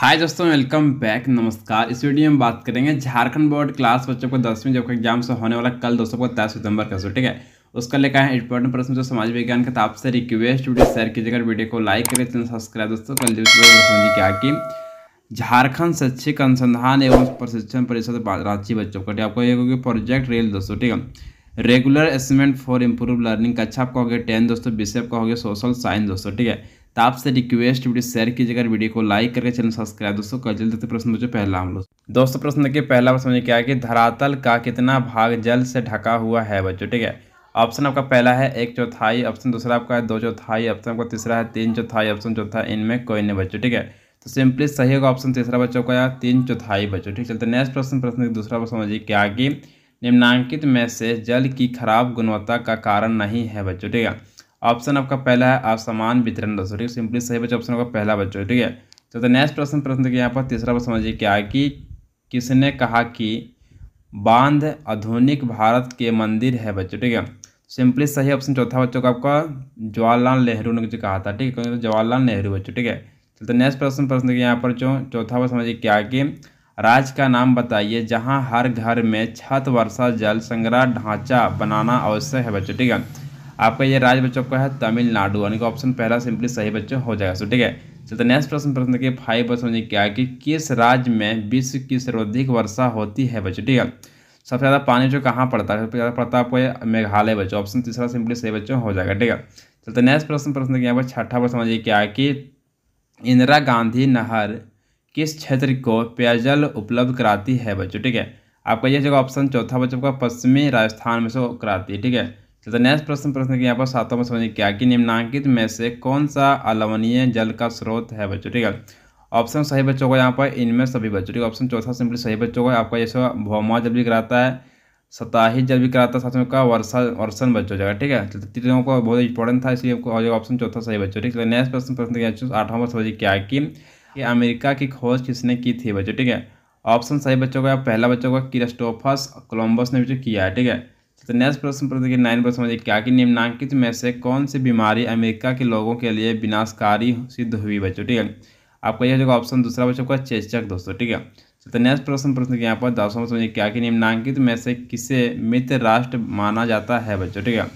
हाय दोस्तों welcome back नमस्कार इस वीडियो में बात करेंगे झारखंड बोर्ड क्लास बच्चों को दसवीं जब एग्जाम से होने वाला कल दोस्तों को तेईस सितंबर का सो ठीक है उसका लेकर है इंपॉर्टेंट प्रश्न जो समाज विज्ञान का आपसे रिक्वेस्ट वीडियो शेयर कीजिएगा वीडियो को लाइक करें चैनल सब्सक्राइब दोस्तों कल जी क्या कि झारखंड शैक्षिक अनुसंधान एवं प्रशिक्षण परिषद रांची बच्चों को आपको ये होगी प्रोजेक्ट रेल दोस्तों ठीक है regular assessment for improve learning कक्षा आपका हो गया टेन दोस्तों विषय आपका हो गया सोशल साइंस दोस्तों ठीक है तो आपसे रिक्वेस्ट वीडियो शेयर कीजिएगा वीडियो को लाइक करके चैनल सब्सक्राइब दोस्तों का जल्द प्रश्न पूछे पहला हम लोग दोस्तों प्रश्न देखिए पहला प्रश्न क्या है कि धरातल का कितना भाग जल से ढका हुआ है बच्चों ठीक है ऑप्शन आपका पहला है एक चौथाई ऑप्शन दूसरा आपका है दो चौथाई ऑप्शन आपका तीसरा है तीन चौथाई ऑप्शन चौथा इनमें कोई नहीं बच्चों ठीक है तो सिंपली सही होगा ऑप्शन तीसरा बच्चों का तीन चौथाई बच्चों ठीक चलते नेक्स्ट प्रश्न प्रश्न दूसरा प्रश्न समझिए क्या कि निम्नांकित में से जल की खराब गुणवत्ता का कारण नहीं है बच्चों ठीक है ऑप्शन आपका पहला है असमान वितरण दोस्तों ठीक है सिंपली सही बच्चों ऑप्शन आपका पहला बच्चों ठीक है तो, तो नेक्स्ट प्रश्न प्रश्न देखिए यहाँ पर तीसरा प्रश्न समझिए क्या कि किसने कहा कि बांध आधुनिक भारत के मंदिर है बच्चों ठीक है सिंपली सही ऑप्शन चौथा बच्चों का आपका जवाहरलाल नेहरू ने जो कहा था ठीक है जवाहरलाल नेहरू बच्चों ठीक है चलते तो नेक्स्ट प्रश्न प्रश्न देखिए यहाँ पर जो चौथा प्रश्न समझिए क्या कि राज्य का नाम बताइए जहाँ हर घर में छत वर्षा जल संग्रह ढांचा बनाना आवश्यक है बच्चों ठीक है आपका ये राज्य बच्चों का है तमिलनाडु यानी कि ऑप्शन पहला सिंपली सही बच्चों हो जाएगा सो ठीक है चलते नेक्स्ट प्रश्न प्रश्न देखिए फाइव प्रश्न ने क्या कि किस राज्य में विश्व की सर्वाधिक वर्षा होती है बच्चों ठीक है सबसे ज़्यादा पानी जो कहाँ पड़ता है सबसे ज़्यादा पड़ता है आपको मेघालय बच्चों ऑप्शन तीसरा सिंपली सही बच्चों हो जाएगा ठीक है चलते नेक्स्ट प्रश्न प्रश्न देखिए यहाँ पर छठा प्रश्न समझिए क्या कि इंदिरा गांधी नहर किस क्षेत्र को पेयजल उपलब्ध कराती है बच्चों ठीक है आपका यह जगह ऑप्शन चौथा बच्चों का पश्चिमी राजस्थान में से कराती है ठीक है चलता तो नेक्स्ट प्रश्न प्रश्न के यहाँ पर सातों में समझिए क्या कि निम्नांकित में से कौन सा अलवनीय जल का स्रोत है बच्चों ठीक है ऑप्शन सही बच्चों का यहाँ पर इनमें सभी बच्चों ठीक है ऑप्शन चौथा सिंपली सही बच्चों का आपका जैसे भौमा जल भी कराता है सताही जल भी कराता है साथ में का वर्षा वर्षन बच्चों जगह ठीक है तो तीनों को बहुत इंपॉर्टेंट था इसलिए आपको ऑप्शन चौथा सही बच्चों ठीक है नेक्स्ट तो प्रश्न प्रश्न आठवां समझिए क्या कि अमेरिका की खोज किसने की थी बच्चों ठीक है ऑप्शन सही बच्चों का पहला बच्चों का क्रिस्टोफस कोलम्बस ने भी जो किया है ठीक है तो नेक्स्ट प्रश्न पर देखिए नाइन पर समझिए क्या कि निम्नांकित में से कौन सी बीमारी अमेरिका के लोगों के लिए विनाशकारी सिद्ध हुई बच्चों ठीक है आपका यह जो ऑप्शन दूसरा बच्चों का चेचक दोस्तों ठीक है तो नेक्स्ट प्रश्न प्रश्न यहाँ पर दसवा समझिए क्या कि निम्नांकित में से किसे मित्र राष्ट्र माना जाता है बच्चों ठीक है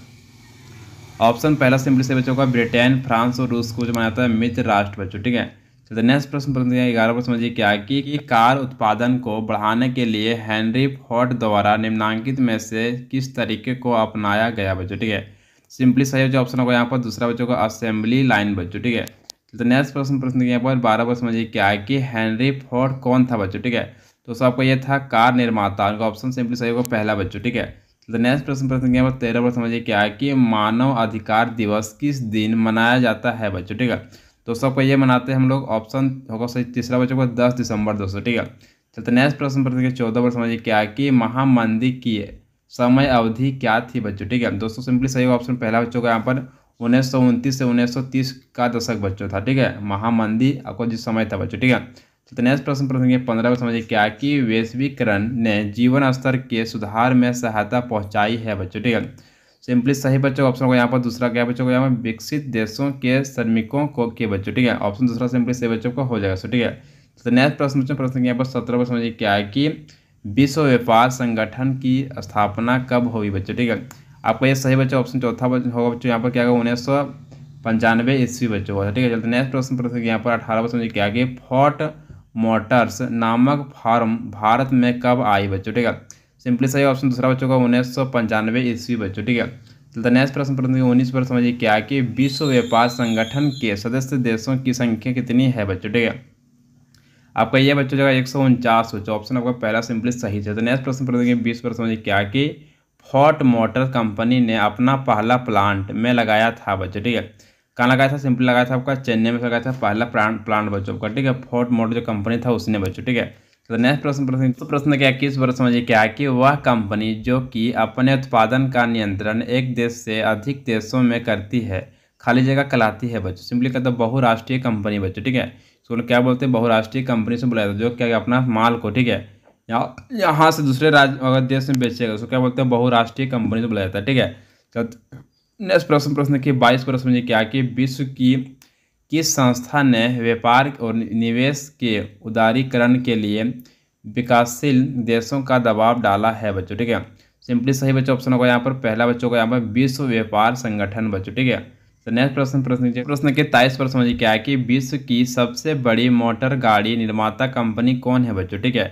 ऑप्शन पहला सिंपली से बच्चों का ब्रिटेन फ्रांस और रूस को जो माना जाता है मित्र राष्ट्र बच्चों ठीक है तो नेक्स्ट प्रश्न प्रश्न ग्यारह प्रश्न समझिए क्या कि, कि कार उत्पादन को बढ़ाने के लिए हेनरी फोर्ड द्वारा निम्नांकित में से किस तरीके को अपनाया गया बच्चों ठीक है सिंपली सही जो ऑप्शन होगा यहाँ पर दूसरा बच्चों का असेंबली लाइन बच्चों ठीक है तो नेक्स्ट प्रश्न प्रश्न यहाँ पर बारह प्रश्न समझिए क्या कि हेनरी फोर्ड कौन था बच्चों ठीक है तो सब आपका ये था कार निर्माता उनका ऑप्शन सिंपली सही होगा पहला बच्चों ठीक है तो नेक्स्ट प्रश्न प्रश्न यहाँ पर तेरह प्रश्न समझिए क्या है कि मानव अधिकार दिवस किस दिन मनाया जाता है बच्चों ठीक है दोस्तों सबको ये मनाते हैं हम लोग ऑप्शन होगा सही तीसरा बच्चों को दस दिसंबर दोस्तों ठीक है चलते नेक्स्ट प्रश्न के चौदह पर समझिए क्या कि महामंदी की समय अवधि क्या थी बच्चों ठीक है दोस्तों सिंपली सही ऑप्शन पहला बच्चों का यहाँ पर उन्नीस से उन्नीस का दशक बच्चों था ठीक है महामंदी आपको जिस समय था बच्चों ठीक है चलते नेक्स्ट प्रश्न प्रश्न पंद्रह पर समझिए क्या कि वैश्वीकरण ने जीवन स्तर के सुधार में सहायता पहुँचाई है बच्चों ठीक है सिंपली सही बच्चों ऑप्शन होगा यहाँ पर दूसरा क्या बच्चों को यहाँ पर विकसित देशों के श्रमिकों को के बच्चों ठीक है ऑप्शन दूसरा सिंपली सही बच्चों को हो जाएगा सो ठीक है तो नेक्स्ट प्रश्न बच्चों प्रश्न यहाँ पर सत्रह पर समझिए क्या है कि विश्व व्यापार संगठन की स्थापना कब होगी बच्चों ठीक है आपका ये सही बच्चों ऑप्शन चौथा होगा बच्चों यहाँ पर क्या होगा उन्नीस सौ पंचानवे ईस्वी बच्चों का ठीक है चलते नेक्स्ट प्रश्न प्रश्न यहाँ पर अठारह समझिए क्या कि फोर्ट मोटर्स नामक फार्म भारत में कब आई बच्चों ठीक है सिंपली सही ऑप्शन दूसरा बच्चों का उन्नीस सौ पंचानवे ईस्वी बच्चों ठीक है चलते नेक्स्ट प्रश्न प्रश्न उन्नीस पर समझिए क्या कि विश्व व्यापार संगठन के सदस्य देशों की संख्या कितनी है बच्चों ठीक है आपका यह बच्चों जगह एक सौ उनचास बच्चों ऑप्शन आपका पहला सिंपली सही है तो नेक्स्ट प्रश्न प्रश्न बीस पर समझिए क्या कि फोर्ट मोटर कंपनी ने अपना पहला प्लांट में लगाया था बच्चों ठीक है कहाँ लगाया था सिंपली लगाया था आपका चेन्नई में लगाया था पहला प्लांट प्लांट बच्चों का ठीक है फोर्ट मोटर जो कंपनी था उसने बच्चों ठीक है तो नेक्स्ट प्रश्न प्रश्न तो प्रश्न क्या किस वर्ष में क्या कि वह कंपनी जो कि अपने उत्पादन का नियंत्रण एक देश से अधिक देशों में करती है खाली जगह कहलाती है बच्चों सिंपली कहते हैं बहुराष्ट्रीय कंपनी बच्चों ठीक है इसको तो क्या बोलते हैं बहुराष्ट्रीय कंपनी से बुलाया जो क्या अपना माल को ठीक है यहाँ से दूसरे राज्य अगर देश में बेचेगा उसको तो क्या बोलते हैं बहुराष्ट्रीय कंपनी से बुलाया जाता है ठीक है तो नेक्स्ट प्रश्न प्रश्न की बाईस प्रश्न क्या कि विश्व की किस संस्था ने व्यापार और निवेश के उदारीकरण के लिए विकासशील देशों का दबाव डाला है बच्चों ठीक है सिंपली सही बच्चों ऑप्शन होगा यहाँ पर पहला बच्चों का यहाँ पर विश्व व्यापार संगठन बच्चों ठीक है तो नेक्स्ट प्रश्न प्रश्न कीजिए प्रश्न के ताइस प्रश्न समझिए क्या है कि विश्व की सबसे बड़ी मोटर गाड़ी निर्माता कंपनी कौन है बच्चों ठीक है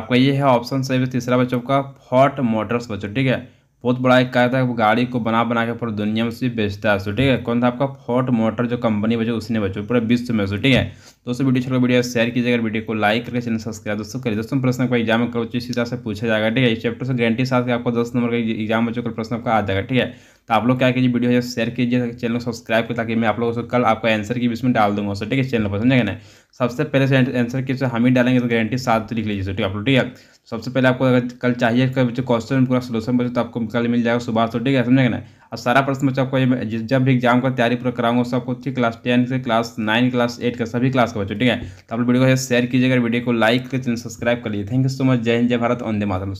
आपका ये है ऑप्शन सही तीसरा बच्चों का फोर्ट मोटर्स बच्चों ठीक है बहुत बड़ा एक कार्य था गाड़ी को बना बना के पूरा दुनिया में से बेचता है सो ठीक है कौन था आपका फोर्ट मोटर जो कंपनी बचो उसने बचो पूरे विश्व में सो ठीक है दोस्तों वीडियो छोड़ो वीडियो शेयर कीजिएगा वीडियो को लाइक करके चैनल सब्सक्राइब दोस्तों करिए दोस्तों प्रश्न का एग्जाम में करो इसी तरह से पूछा जाएगा ठीक है इस चैप्टर से गारंटी साथ आपको दस नंबर का एग्जाम बचो प्रश्न आपका आ जाएगा ठीक है तो आप लोग क्या कीजिए वीडियो है शेयर कीजिए चैनल को सब्सक्राइब कर ताकि मैं आप लोगों से कल आपका आंसर की इसमें डाल दूंगा सो ठीक है चैनल पर समझेगा ना सबसे पहले से आंसर की हम ही डालेंगे तो गारंटी सात तो लिख लीजिए सो ठीक है आप लोग ठीक है सबसे पहले आपको अगर कल चाहिए क्वेश्चन पूरा सोल्यूशन बच्चे तो आपको कल मिल जाएगा सुबह से ठीक है समझेगा ना और सारा प्रश्न बच्चों आपको जब भी एग्जाम का तैयारी पूरा कराऊंगा सब कुछ ठीक क्लास टेन से क्लास नाइन क्लास एट का सभी क्लास का बच्चों ठीक है तो आप लोग वीडियो को शेयर कीजिएगा वीडियो को लाइक कर सब्सक्राइब कर लीजिए थैंक यू सो मच जय हिंद जय भारत वंदे मातरम